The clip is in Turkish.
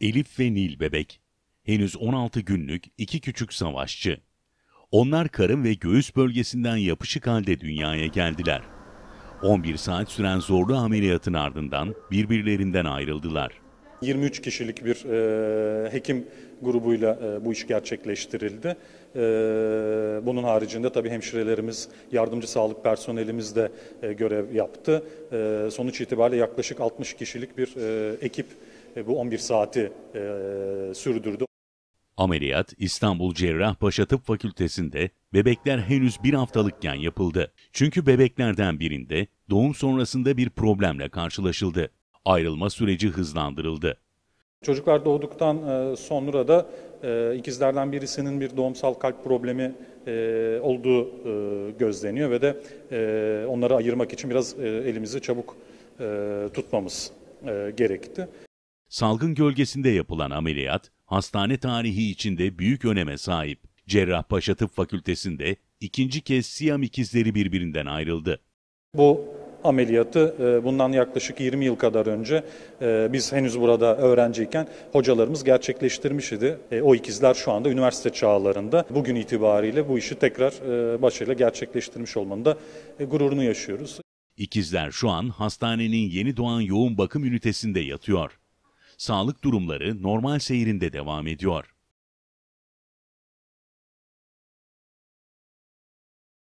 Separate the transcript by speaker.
Speaker 1: Elif ve Nil bebek. Henüz 16 günlük iki küçük savaşçı. Onlar karın ve göğüs bölgesinden yapışık halde dünyaya geldiler. 11 saat süren zorlu ameliyatın ardından birbirlerinden ayrıldılar.
Speaker 2: 23 kişilik bir e, hekim grubuyla e, bu iş gerçekleştirildi. E, bunun haricinde tabii hemşirelerimiz, yardımcı sağlık personelimiz de e, görev yaptı. E, sonuç itibariyle yaklaşık 60 kişilik bir e, ekip bu 11 saati e, sürdürdü.
Speaker 1: Ameliyat İstanbul Cerrahpaşa Tıp Fakültesi'nde bebekler henüz bir haftalıkken yapıldı. Çünkü bebeklerden birinde doğum sonrasında bir problemle karşılaşıldı. Ayrılma süreci hızlandırıldı.
Speaker 2: Çocuklar doğduktan e, sonra da e, ikizlerden birisinin bir doğumsal kalp problemi olduğu gözleniyor ve de onları ayırmak için biraz elimizi çabuk tutmamız gerekti.
Speaker 1: Salgın gölgesinde yapılan ameliyat, hastane tarihi içinde büyük öneme sahip. Cerrahpaşa Tıp Fakültesi'nde ikinci kez Siyam ikizleri birbirinden ayrıldı.
Speaker 2: Bu ameliyatı e, bundan yaklaşık 20 yıl kadar önce e, biz henüz burada öğrenciyken hocalarımız gerçekleştirmiş idi. E, o ikizler şu anda üniversite çağlarında. Bugün itibariyle bu işi tekrar başarıyla gerçekleştirmiş olmanın da gururunu yaşıyoruz.
Speaker 1: İkizler şu an hastanenin yeni doğan yoğun bakım ünitesinde yatıyor sağlık durumları normal seyrinde devam ediyor.